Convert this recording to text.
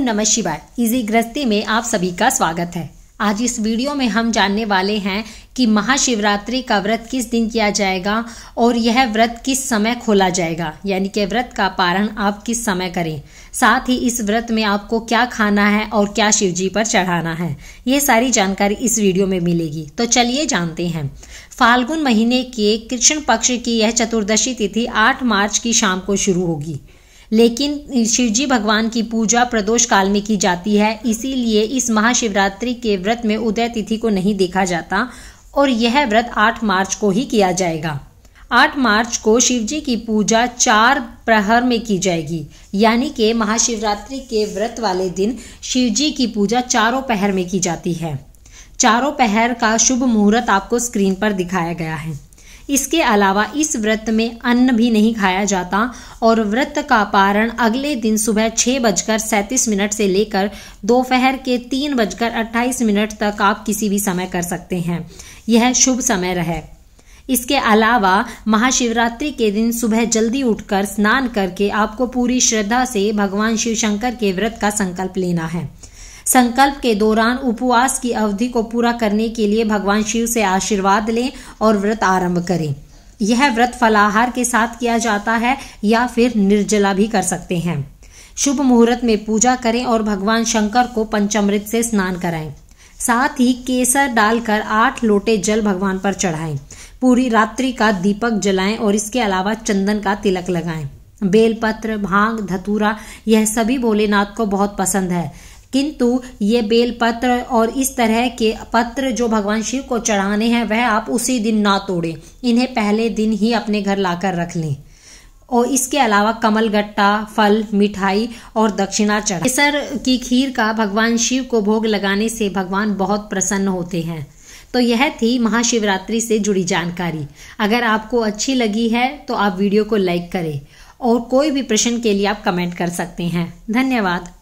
ओम नमः शिवाय इजी गृहस्थी में आप सभी का स्वागत है आज इस वीडियो में हम जानने वाले हैं कि महाशिवरात्रि का व्रत किस दिन किया जाएगा और यह व्रत किस समय खोला जाएगा यानी कि व्रत का पारण आप किस समय करें साथ ही इस व्रत में आपको क्या खाना है और क्या शिव जी पर चढ़ाना है ये सारी जानकारी इस वीडियो में मिलेगी तो चलिए जानते हैं फाल्गुन महीने के कृष्ण पक्ष की यह चतुर्दशी तिथि आठ मार्च की शाम को शुरू होगी लेकिन शिवजी भगवान की पूजा प्रदोष काल में की जाती है इसीलिए इस महाशिवरात्रि के व्रत में उदय तिथि को नहीं देखा जाता और यह व्रत 8 मार्च को ही किया जाएगा 8 मार्च को शिवजी की पूजा चार प्रहर में की जाएगी यानी कि महाशिवरात्रि के व्रत वाले दिन शिवजी की पूजा चारों पहर में की जाती है चारों पहर का शुभ मुहूर्त आपको स्क्रीन पर दिखाया गया है इसके अलावा इस व्रत में अन्न भी नहीं खाया जाता और व्रत का पारण अगले दिन सुबह छह बजकर सैंतीस मिनट से लेकर दोपहर के तीन बजकर अट्ठाईस मिनट तक आप किसी भी समय कर सकते हैं यह शुभ समय रहे इसके अलावा महाशिवरात्रि के दिन सुबह जल्दी उठकर स्नान करके आपको पूरी श्रद्धा से भगवान शिव शंकर के व्रत का संकल्प लेना है संकल्प के दौरान उपवास की अवधि को पूरा करने के लिए भगवान शिव से आशीर्वाद लें और व्रत आरंभ करें यह व्रत फलाहार के साथ किया जाता है या फिर निर्जला भी कर सकते हैं शुभ मुहूर्त में पूजा करें और भगवान शंकर को पंचमृत से स्नान कराएं साथ ही केसर डालकर आठ लोटे जल भगवान पर चढ़ाएं पूरी रात्रि का दीपक जलाएं और इसके अलावा चंदन का तिलक लगाएं बेलपत्र भांग धतूरा यह सभी भोलेनाथ को बहुत पसंद है किंतु ये बेलपत्र और इस तरह के पत्र जो भगवान शिव को चढ़ाने हैं वह आप उसी दिन ना तोड़ें इन्हें पहले दिन ही अपने घर लाकर रख लें और इसके अलावा कमल गट्टा फल मिठाई और दक्षिणा चढ़ केसर की खीर का भगवान शिव को भोग लगाने से भगवान बहुत प्रसन्न होते हैं तो यह थी महाशिवरात्रि से जुड़ी जानकारी अगर आपको अच्छी लगी है तो आप वीडियो को लाइक करें और कोई भी प्रश्न के लिए आप कमेंट कर सकते हैं धन्यवाद